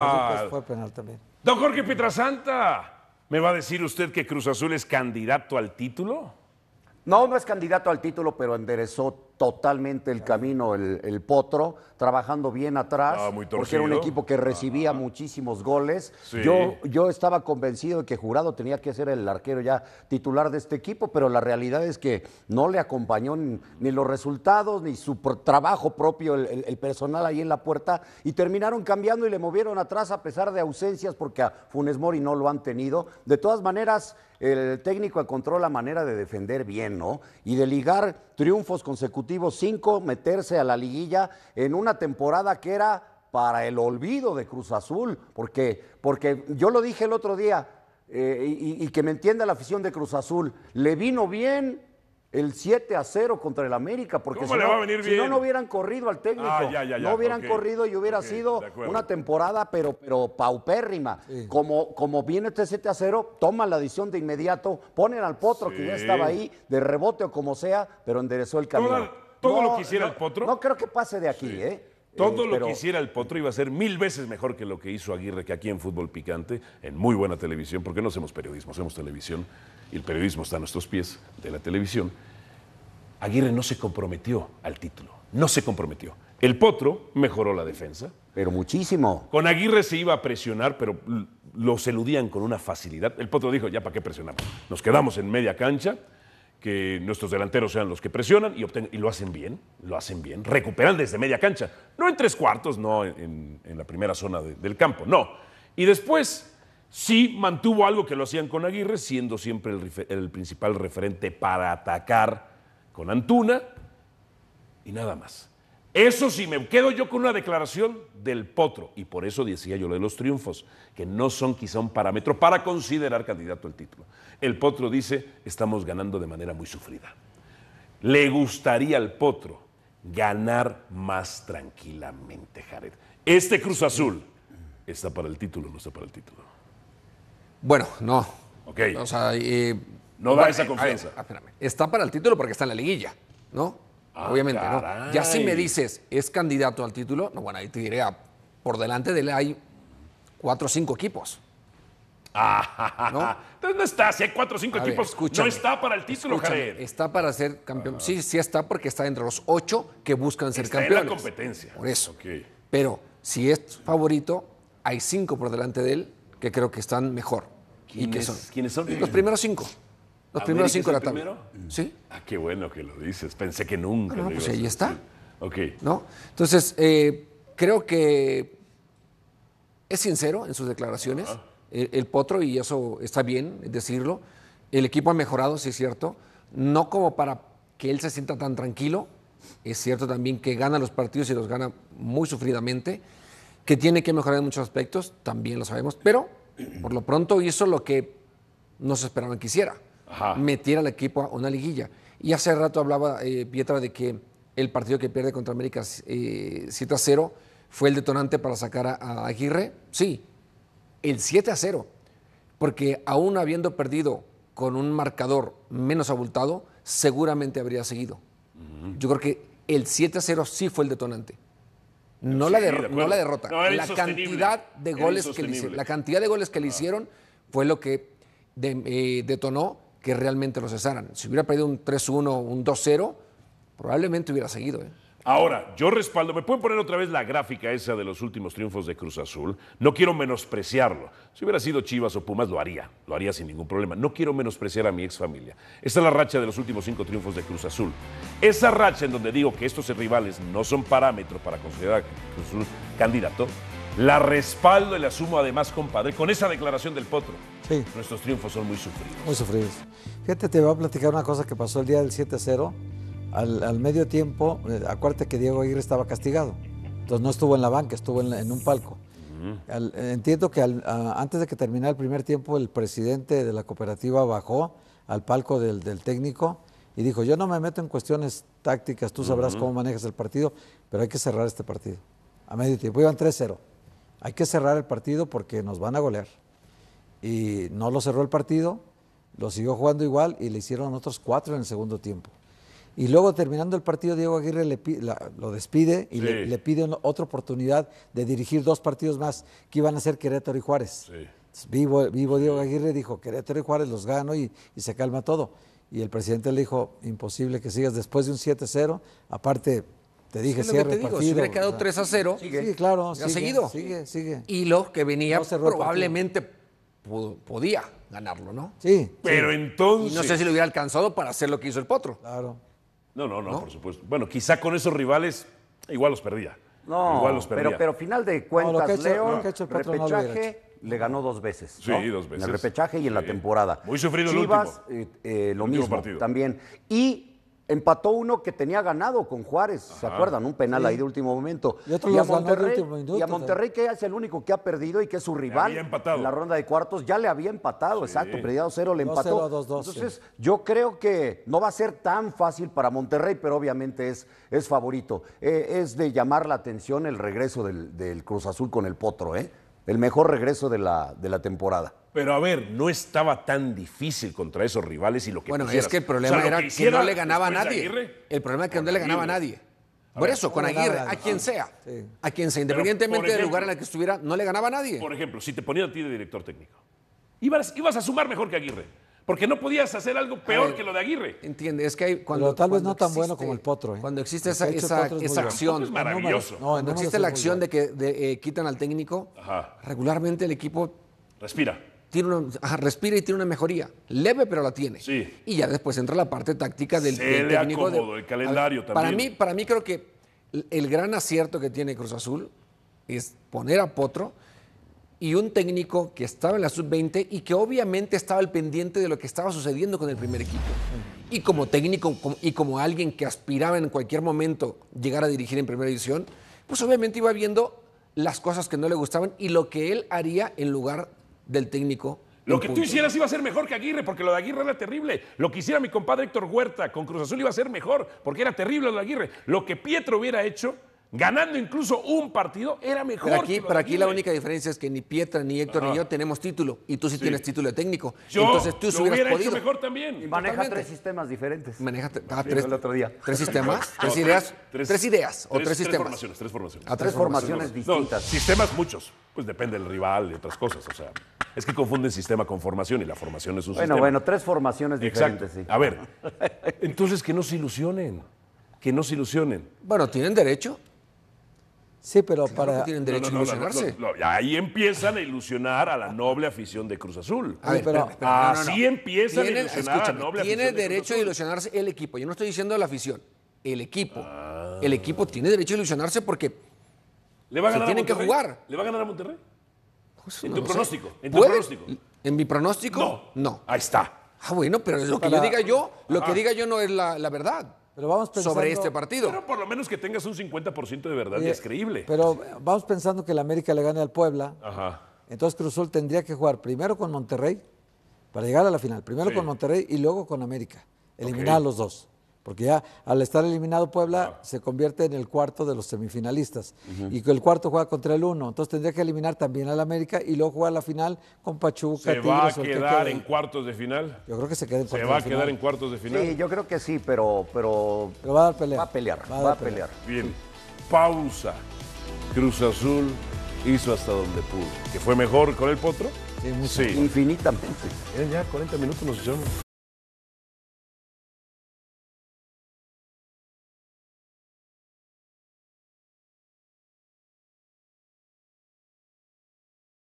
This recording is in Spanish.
Ah. Fue penal también. Don Jorge Santa, ¿me va a decir usted que Cruz Azul es candidato al título? No, no es candidato al título, pero enderezó totalmente el camino el, Potro, trabajando bien atrás, ah, porque era un equipo que recibía muchísimos goles. Yo, yo estaba convencido de que Jurado tenía que ser el arquero ya titular de este equipo, pero la realidad es que no le acompañó ni, los resultados, ni su trabajo propio, el, el, personal ahí en la puerta, y terminaron cambiando y le movieron atrás a pesar de ausencias, porque a Funes Mori no lo han tenido. De todas maneras, el técnico encontró la manera de defender bien, ¿no? Y de ligar triunfos consecutivos 5, meterse a la liguilla en una temporada que era para el olvido de Cruz Azul, porque, porque yo lo dije el otro día, eh, y, que me entienda la afición de Cruz Azul, le vino bien el 7 a 0 contra el América, porque si no, no, hubieran corrido al técnico, ah, no hubieran corrido y hubiera sido una temporada, pero, pero paupérrima. Como, como viene este 7 a 0, toman la decisión de inmediato, ponen al potro que ya estaba ahí, de rebote o como sea, pero enderezó el camino. Todo, no, lo quisiera el potro. No creo que pase de aquí, ¿eh? Todo lo eh, que hiciera el Potro iba a ser mil veces mejor que lo que hizo Aguirre, que aquí en Fútbol Picante, en muy buena televisión, porque no hacemos periodismo, hacemos televisión, y el periodismo está a nuestros pies de la televisión. Aguirre no se comprometió al título, no se comprometió. El Potro mejoró la defensa. Pero muchísimo. Con Aguirre se iba a presionar, pero los eludían con una facilidad. El Potro dijo, ya para qué presionamos. Nos quedamos en media cancha, que nuestros delanteros sean los que presionan y, y lo hacen bien, lo hacen bien, recuperan desde media cancha, no en tres cuartos, no en, la primera zona del campo, no. Y después sí mantuvo algo que lo hacían con Aguirre, siendo siempre el principal referente para atacar con Antuna y nada más. Eso sí, me quedo yo con una declaración del potro, y por eso decía yo lo de los triunfos, que no son quizá un parámetro para considerar candidato al título. El potro dice, estamos ganando de manera muy sufrida. Le gustaría al potro ganar más tranquilamente, Jared. Este Cruz Azul está para el título, no está para el título. Bueno, no. Ok. no da esa eh, confianza. Está para el título porque está en la liguilla, ¿no? Ah, Obviamente, ¿no? Ya si me dices, es candidato al título, no, bueno, ahí te diré, ah, por delante de él hay cuatro o cinco equipos. Ah, ¿no? Entonces no está, si hay cuatro o cinco equipos, no está para el título, Javier. Está para ser campeón. Ah. Sí, sí está porque está entre los ocho que buscan ser campeón. campeones. la competencia. Por eso. Pero si es favorito, hay cinco por delante de él que creo que están mejor. ¿Y son? ¿Quiénes son? Los primeros cinco. Los primeros cinco de la tabla. Mm. ¿Sí? Ah, qué bueno que lo dices. Pensé que nunca. Ah, pues ahí está. Ok. ¿No? Entonces, eh, creo que es sincero en sus declaraciones, el, potro, y eso está bien decirlo. El equipo ha mejorado, sí es cierto. No como para que él se sienta tan tranquilo. Es cierto también que gana los partidos y los gana muy sufridamente. Que tiene que mejorar en muchos aspectos, también lo sabemos. Pero, por lo pronto, hizo lo que no se esperaban que hiciera metiera al equipo a una liguilla. Y hace rato hablaba eh, Pietra de que el partido que pierde contra América 7 eh, a 0 fue el detonante para sacar a, Aguirre. Sí, el 7 a 0. Porque aún habiendo perdido con un marcador menos abultado, seguramente habría seguido. Yo creo que el 7 a 0 sí fue el detonante. No, la, la, derrota, la cantidad de goles que le, la cantidad de goles que le hicieron fue lo que eh, detonó que realmente lo cesaran. Si hubiera perdido un 3-1, un 2-0, probablemente hubiera seguido. ¿eh? Ahora, yo respaldo, me pueden poner otra vez la gráfica esa de los últimos triunfos de Cruz Azul. No quiero menospreciarlo. Si hubiera sido Chivas o Pumas, lo haría, lo haría sin ningún problema. No quiero menospreciar a mi ex familia. Esta es la racha de los últimos cinco triunfos de Cruz Azul. Esa racha en donde digo que estos rivales no son parámetros para considerar a Cruz Azul candidato, la respaldo y la asumo además, compadre, con esa declaración del Potro. Nuestros triunfos son muy sufridos. Muy sufridos. Fíjate, te voy a platicar una cosa que pasó el día del 7-0. Al, al, medio tiempo, eh, acuérdate que Diego Aguirre estaba castigado. Entonces no estuvo en la banca, estuvo en, un palco. entiendo que antes de que terminara el primer tiempo, el presidente de la cooperativa bajó al palco del, técnico y dijo, yo no me meto en cuestiones tácticas, tú sabrás cómo manejas el partido, pero hay que cerrar este partido. A medio tiempo iban 3-0. Hay que cerrar el partido porque nos van a golear y no lo cerró el partido, lo siguió jugando igual y le hicieron otros cuatro en el segundo tiempo. Y luego terminando el partido, Diego Aguirre lo despide y le, pide otra oportunidad de dirigir dos partidos más que iban a ser Querétaro y Juárez. Vivo, vivo Diego Aguirre dijo, Querétaro y Juárez los gano y, se calma todo. Y el presidente le dijo, imposible que sigas después de un 7-0. Aparte, te dije, sí, cierre te partido. Si hubiera quedado 3 0, sigue. claro. seguido. Sigue, sigue. Y lo que venía probablemente podía ganarlo, ¿no? Sí. Pero entonces. no sé si lo hubiera alcanzado para hacer lo que hizo el Potro. Claro. No, no, no, por supuesto. Bueno, quizá con esos rivales igual los perdía. No, igual los perdía. Pero, pero final de cuentas, repechaje, le ganó dos veces. Sí, dos veces. En el repechaje y en la temporada. Muy sufrido Chivas, el último. Eh, eh, lo mismo partido. también. Y Empató uno que tenía ganado con Juárez, ¿se acuerdan? Un penal ahí de último momento. Y, a Monterrey, que es el único que ha perdido y que es su rival en la ronda de cuartos, ya le había empatado, exacto, perdido cero, le empató. 2 Entonces, yo creo que no va a ser tan fácil para Monterrey, pero obviamente es, es favorito. Eh, es de llamar la atención el regreso del, del Cruz Azul con el Potro, ¿eh? El mejor regreso de la, de la temporada. Pero a ver, no estaba tan difícil contra esos rivales y lo que Bueno, es que el problema era que, no le ganaba a nadie. el problema es que no le ganaba a nadie. por eso, con Aguirre, a quien sea, a quien sea, independientemente del lugar en el que estuviera, no le ganaba a nadie. Por ejemplo, si te ponía a ti de director técnico, ibas, ibas a sumar mejor que Aguirre. Porque no podías hacer algo peor que lo de Aguirre. Entiende, es que hay, cuando. Pero tal vez no tan bueno como el potro. ¿eh? Cuando existe esa, acción. Es maravilloso. No, cuando existe la acción de que eh, quitan al técnico, regularmente el equipo. Respira tiene una, respira y tiene una mejoría. Leve, pero la tiene. Y ya después entra la parte táctica del, del el calendario también. Para mí, para mí creo que el gran acierto que tiene Cruz Azul es poner a Potro y un técnico que estaba en la sub-20 y que obviamente estaba al pendiente de lo que estaba sucediendo con el primer equipo. Y como técnico y como alguien que aspiraba en cualquier momento llegar a dirigir en primera división, pues obviamente iba viendo las cosas que no le gustaban y lo que él haría en lugar del técnico. Lo que tú hicieras iba a ser mejor que Aguirre, porque lo de Aguirre era terrible. Lo que hiciera mi compadre Héctor Huerta con Cruz Azul iba a ser mejor, porque era terrible lo de Aguirre. Lo que Pietro hubiera hecho ganando incluso un partido, era mejor. aquí, para aquí la única diferencia es que ni Pietra ni Héctor ni yo tenemos título y tú sí, tienes título de técnico. Entonces tú lo mejor también. Maneja tres sistemas diferentes. Maneja ah, tres, tres sistemas, tres ideas, tres, ideas o tres, Formaciones, tres formaciones, A ah, tres, formaciones, distintas. sistemas muchos, pues depende del rival, y otras cosas, o sea. Es que confunden sistema con formación y la formación es un sistema. Bueno, bueno, tres formaciones diferentes, sí. A ver, entonces que no se ilusionen, que no se ilusionen. Bueno, tienen derecho. Sí, pero para. tienen derecho a ilusionarse. ahí empiezan a ilusionar a la noble afición de Cruz Azul. Así empiezan a ilusionar a la noble afición. Tiene derecho a ilusionarse el equipo. Yo no estoy diciendo la afición, el equipo. Ah. El equipo tiene derecho a ilusionarse porque. ¿Le va a ganar se tienen que jugar. ¿Le va a ganar a Monterrey? Pues en tu pronóstico. ¿En tu pronóstico? ¿En mi pronóstico? No. Ahí está. Ah, bueno, pero lo que yo diga yo, lo que diga yo no es la, la verdad pero vamos pensando, sobre este partido. Pero por lo menos que tengas un 50% de verdad, y es creíble. Pero vamos pensando que el América le gane al Puebla. Ajá. Entonces Cruzol tendría que jugar primero con Monterrey para llegar a la final. Primero con Monterrey y luego con América. Eliminar a los dos porque ya al estar eliminado Puebla se convierte en el cuarto de los semifinalistas y el cuarto juega contra el uno, entonces tendría que eliminar también al América y luego jugar la final con Pachuca. ¿Se va a quedar en cuartos de final? Yo creo que se queda en cuartos. de final. ¿Se va a quedar en cuartos de final? Sí, yo creo que sí, pero, pero, va a pelear, va a pelear, va a, pelear. Bien, pausa. Cruz Azul hizo hasta donde pudo. ¿Que fue mejor con el potro? Sí, sí. infinitamente. Ya, 40 minutos nos echamos.